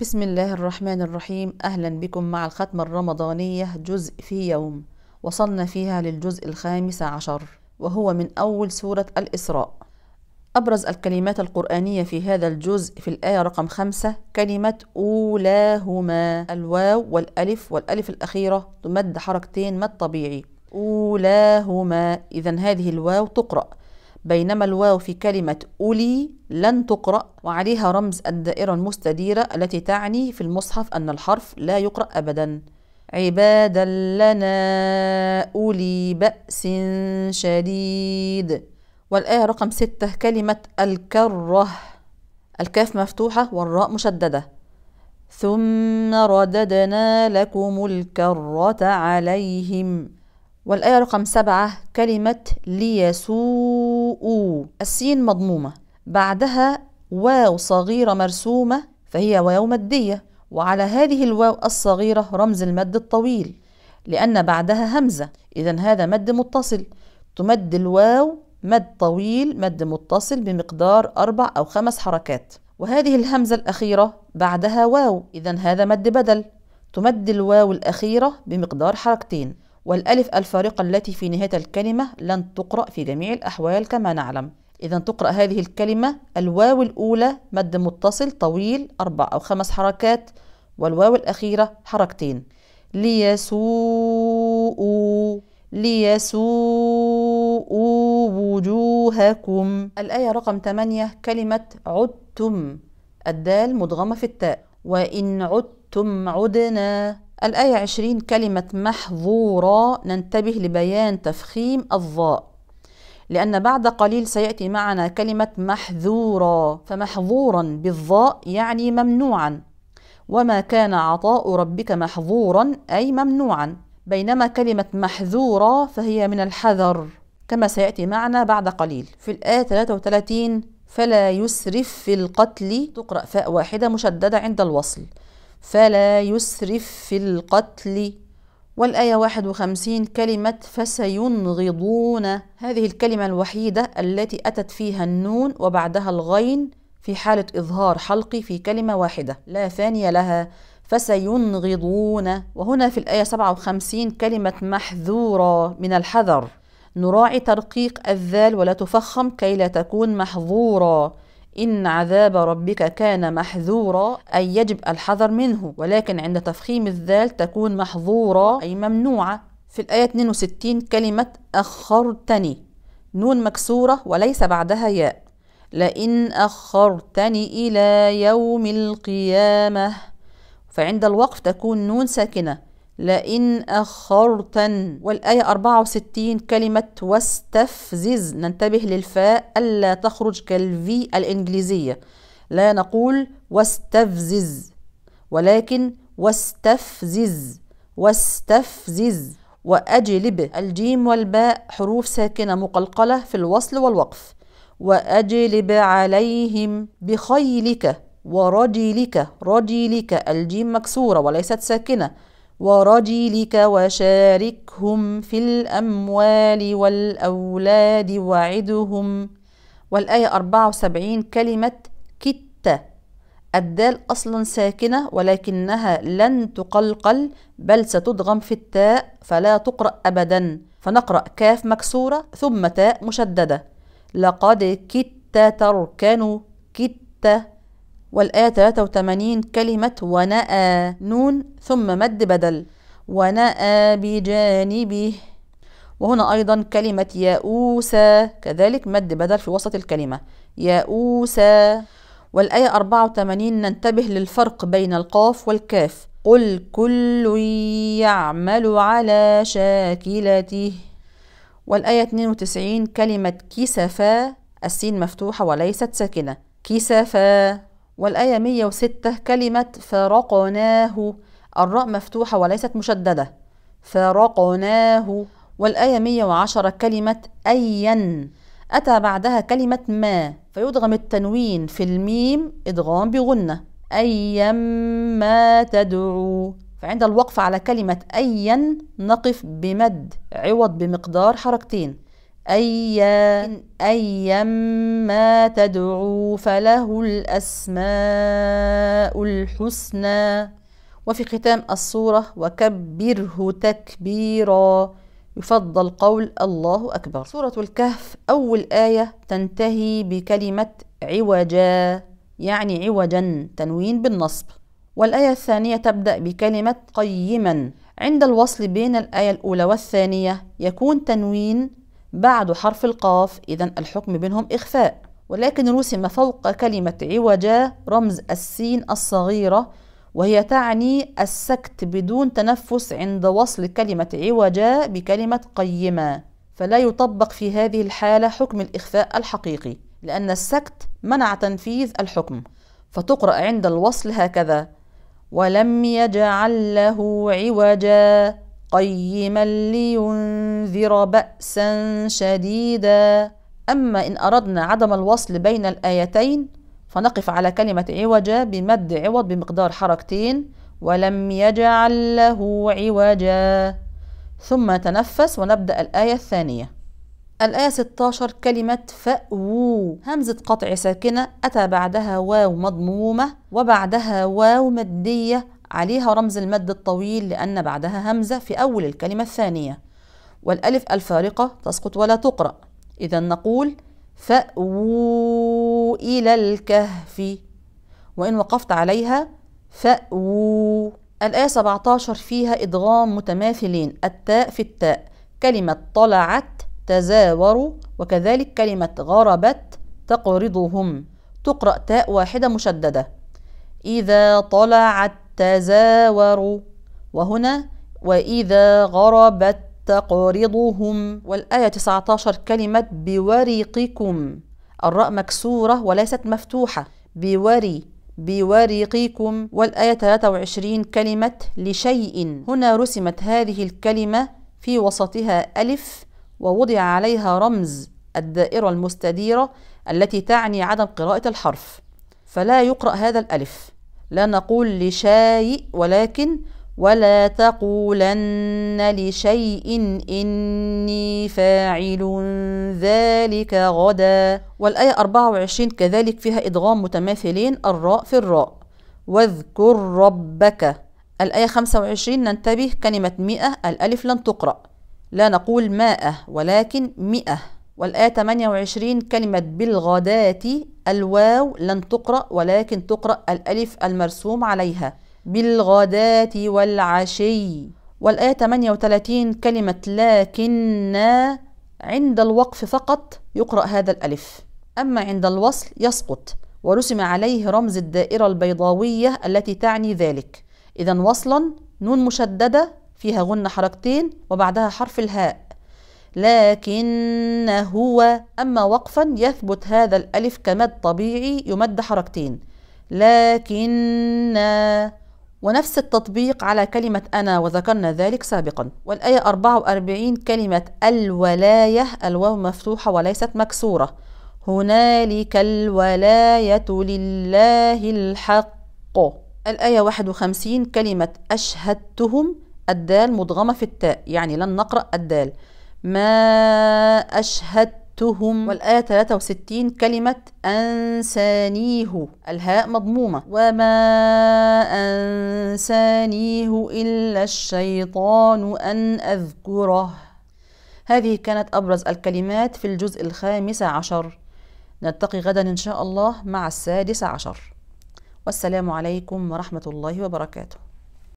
بسم الله الرحمن الرحيم أهلا بكم مع الختمة الرمضانية جزء في يوم وصلنا فيها للجزء الخامس عشر وهو من أول سورة الإسراء أبرز الكلمات القرآنية في هذا الجزء في الآية رقم خمسة كلمة أولاهما الواو والألف والألف الأخيرة تمد حركتين ما الطبيعي أولاهما إذا هذه الواو تقرأ بينما الواو في كلمة أولي لن تقرأ وعليها رمز الدائرة المستديرة التي تعني في المصحف أن الحرف لا يقرأ أبدا عبادا لنا أولي بأس شديد والآية رقم ستة كلمة الكرة الكاف مفتوحة والراء مشددة ثم رددنا لكم الكرة عليهم والآية رقم سبعة كلمة ليسوء السين مضمومة بعدها واو صغيرة مرسومة فهي واو مدية وعلى هذه الواو الصغيرة رمز المد الطويل لأن بعدها همزة إذا هذا مد متصل تمد الواو مد طويل مد متصل بمقدار أربع أو خمس حركات وهذه الهمزة الأخيرة بعدها واو إذا هذا مد بدل تمد الواو الأخيرة بمقدار حركتين والألف الفارقة التي في نهاية الكلمة لن تقرأ في جميع الأحوال كما نعلم إذا تقرأ هذه الكلمة الواو الأولى مد متصل طويل أربع أو خمس حركات والواو الأخيرة حركتين ليسوء ليسوء وجوهكم الآية رقم 8 كلمة عدتم الدال مدغمة في التاء وإن عدتم عدنا الآية 20 كلمة محظورة ننتبه لبيان تفخيم الظاء لأن بعد قليل سيأتي معنا كلمة محذورا فمحظورا بالظاء يعني ممنوعا وما كان عطاء ربك محظورا أي ممنوعا بينما كلمة محذورة فهي من الحذر كما سيأتي معنا بعد قليل في الآية 33 فلا يسرف في القتل تقرأ فاء واحدة مشددة عند الوصل فلا يسرف في القتل والآية 51 كلمة فسينغضون هذه الكلمة الوحيدة التي أتت فيها النون وبعدها الغين في حالة إظهار حلقي في كلمة واحدة لا ثانية لها فسينغضون وهنا في الآية 57 كلمة محذورة من الحذر نراعي ترقيق الذال ولا تفخم كي لا تكون محظورة إن عذاب ربك كان محذورا أي يجب الحذر منه ولكن عند تفخيم الذال تكون محظورة أي ممنوعة في الآية 62 كلمة أخرتني نون مكسورة وليس بعدها ياء لئن أخرتني إلى يوم القيامة فعند الوقف تكون نون ساكنة لئن أخرتن والآية 64 كلمة واستفزز ننتبه للفاء ألا تخرج كالفي الإنجليزية لا نقول واستفزز ولكن واستفزز واستفزز وأجلب الجيم والباء حروف ساكنة مقلقلة في الوصل والوقف وأجلب عليهم بخيلك ورجلك رجلك الجيم مكسورة وليست ساكنة ورجلك وشاركهم في الأموال والأولاد وعدهم والآية 74 كلمة كتة الدال أصلا ساكنة ولكنها لن تقلقل بل ستدغم في التاء فلا تقرأ أبدا فنقرأ كاف مكسورة ثم تاء مشددة لقد كت تركن كتة والآية 83 كلمة ونأى نون ثم مد بدل ونأى بجانبه وهنا أيضا كلمة يئوسى كذلك مد بدل في وسط الكلمة يئوسى والآية 84 ننتبه للفرق بين القاف والكاف قل كل يعمل على شاكلته والآية 92 كلمة كسفا السين مفتوحة وليست ساكنة كسفا والآية 106 كلمة فارقناه الراء مفتوحة وليست مشددة فارقناه والآية 110 كلمة أيا أتى بعدها كلمة ما فيدغم التنوين في الميم إدغام بغنة أيما تدعو فعند الوقف على كلمة أيا نقف بمد عوض بمقدار حركتين أي أيما تدعو فله الأسماء الحسنى وفي ختام الصورة وكبره تكبيرا يفضل قول الله أكبر سورة الكهف أول آية تنتهي بكلمة عوجا يعني عوجا تنوين بالنصب والآية الثانية تبدأ بكلمة قيما عند الوصل بين الآية الأولى والثانية يكون تنوين بعد حرف القاف إذا الحكم بينهم إخفاء ولكن رسم فوق كلمة عوجا رمز السين الصغيرة وهي تعني السكت بدون تنفس عند وصل كلمة عوجا بكلمة قيمة فلا يطبق في هذه الحالة حكم الإخفاء الحقيقي لأن السكت منع تنفيذ الحكم فتقرأ عند الوصل هكذا ولم يجعل له عوجا قيما لينذر بأسا شديدا أما إن أردنا عدم الوصل بين الآيتين فنقف على كلمة عوجا بمد عوض بمقدار حركتين ولم يجعل له عوجا ثم تنفس ونبدأ الآية الثانية الآية 16 كلمة فأو همزة قطع ساكنة أتى بعدها واو مضمومة وبعدها واو مدية عليها رمز المد الطويل لأن بعدها همزة في أول الكلمة الثانية والألف الفارقة تسقط ولا تقرأ إذا نقول فأووا إلى الكهف وإن وقفت عليها فأووا الآية 17 فيها إدغام متماثلين التاء في التاء كلمة طلعت تزاوروا وكذلك كلمة غربت تقرضهم تقرأ تاء واحدة مشددة إذا طلعت تزاوروا وهنا وإذا غربت تقرضهم والآية 19 كلمة بوريقكم الراء مكسورة وليست مفتوحة بوري بوريقكم والآية 23 كلمة لشيء هنا رسمت هذه الكلمة في وسطها ألف ووضع عليها رمز الدائرة المستديرة التي تعني عدم قراءة الحرف فلا يقرأ هذا الألف لا نقول لشيء ولكن ولا تقولن لشيء إني فاعل ذلك غدا والآية 24 كذلك فيها إدغام متماثلين الراء في الراء واذكر ربك الآية 25 ننتبه كلمة مئة الألف لن تقرأ لا نقول ماء ولكن مئة والآية 28 كلمة بالغداة الواو لن تقرأ ولكن تقرأ الألف المرسوم عليها بالغداة والعشي والآية 38 كلمة لكن عند الوقف فقط يقرأ هذا الألف أما عند الوصل يسقط ورسم عليه رمز الدائرة البيضاوية التي تعني ذلك إذا وصلا نون مشددة فيها غن حركتين وبعدها حرف الهاء لكن هو أما وقفا يثبت هذا الألف كمد طبيعي يمد حركتين لكن ونفس التطبيق على كلمة أنا وذكرنا ذلك سابقا والآية 44 كلمة الولاية الواو مفتوحة وليست مكسورة هنالك الولاية لله الحق الآية 51 كلمة أشهدتهم الدال مدغمة في التاء يعني لن نقرأ الدال ما أشهدتهم والآية 63 كلمة أنسانيه الهاء مضمومة وما أنسانيه إلا الشيطان أن أذكره هذه كانت أبرز الكلمات في الجزء الخامس عشر نلتقي غدا إن شاء الله مع السادس عشر والسلام عليكم ورحمة الله وبركاته